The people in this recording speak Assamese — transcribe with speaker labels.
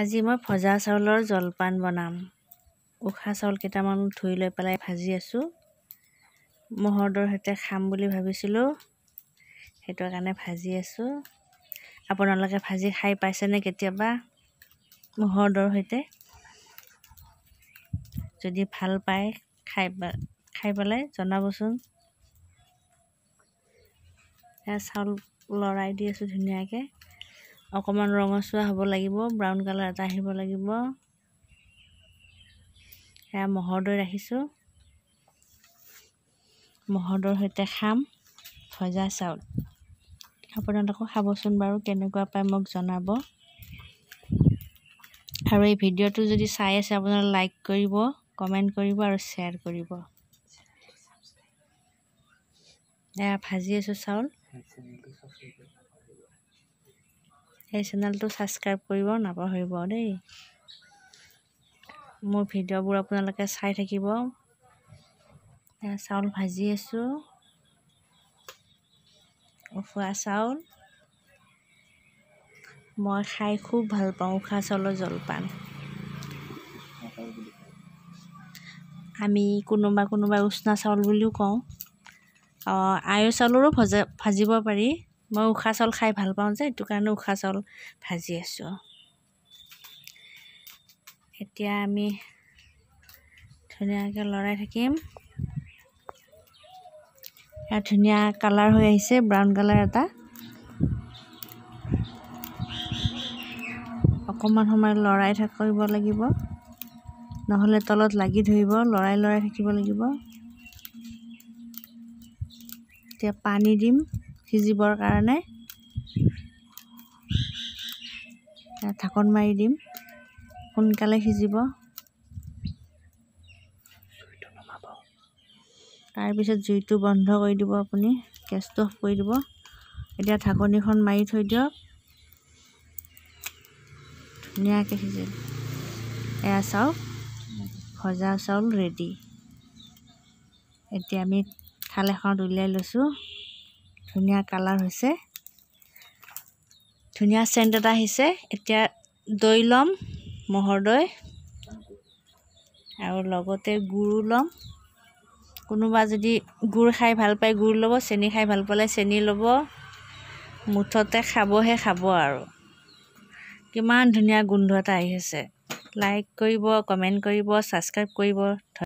Speaker 1: আজি মই ভজা চাউলৰ জলপান বনাম উশাহ চাউল কেইটামান ধুই লৈ পেলাই ভাজি আছোঁ মহৰ দৰ সৈতে খাম বুলি ভাবিছিলোঁ সেইটো কাৰণে ভাজি আছোঁ আপোনালোকে ভাজি খাই পাইছেনে কেতিয়াবা মহৰ দৰ সৈতে যদি ভাল পায় খাই খাই পেলাই জনাবচোন চাউল লৰাই দি আছোঁ ধুনীয়াকৈ অকণমান ৰঙচুৱা হ'ব লাগিব ব্ৰাউন কালাৰ এটা আহিব লাগিব সেয়া মহৰ দৈ ৰাখিছোঁ মহৰ দৈৰ সৈতে খাম ভজা চাউল আপোনালোকো খাবচোন বাৰু কেনেকুৱা পায় মোক জনাব আৰু এই ভিডিঅ'টো যদি চাই আছে আপোনালোকে লাইক কৰিব কমেণ্ট কৰিব আৰু শ্বেয়াৰ কৰিব এয়া ভাজি আছোঁ চাউল সেই চেনেলটো ছাবস্ক্ৰাইব কৰিব নাপাহৰিব দেই মোৰ ভিডিঅ'বোৰ আপোনালোকে চাই থাকিব চাউল ভাজি আছোঁ উখোৱা চাউল মই খাই খুব ভাল পাওঁ উখোৱা চাউলৰ জলপান আমি কোনোবা কোনোবা উষ্ণা চাউল বুলিও কওঁ আয়ৰ চাউলৰো ভজা ভাজিব পাৰি মই উশাহ চাউল খাই ভাল পাওঁ যে সেইটো কাৰণে উশাহ চাউল ভাজি আছোঁ এতিয়া আমি ধুনীয়াকৈ লৰাই থাকিম ধুনীয়া কালাৰ হৈ আহিছে ব্ৰাউন কালাৰ এটা অকণমান সময় লৰাই থাকিব লাগিব নহ'লে তলত লাগি ধৰিব লৰাই লৰাই থাকিব লাগিব এতিয়া পানী দিম সিজিবৰ কাৰণে ঢাকন মাৰি দিম সোনকালে সিজিব তাৰপিছত জুইটো বন্ধ কৰি দিব আপুনি গেছটো অফ কৰি দিব এতিয়া ঢাকনিখন মাৰি থৈ দিয়ক ধুনীয়াকৈ সিজে এয়া চাওক ভজা চাউল ৰেডি এতিয়া আমি থাল এখনত উলিয়াই লৈছোঁ ধুনীয়া কালাৰ হৈছে ধুনীয়া চেণ্ট এটা আহিছে এতিয়া দৈ ল'ম মহৰ দৈ আৰু লগতে গুড়ো ল'ম কোনোবা যদি গুড় খাই ভাল পায় গুড় ল'ব চেনি খাই ভাল পালে চেনি ল'ব মুঠতে খাবহে খাব আৰু কিমান ধুনীয়া গোন্ধ এটা আহিছে লাইক কৰিব কমেণ্ট কৰিব ছাবস্ক্ৰাইব কৰিব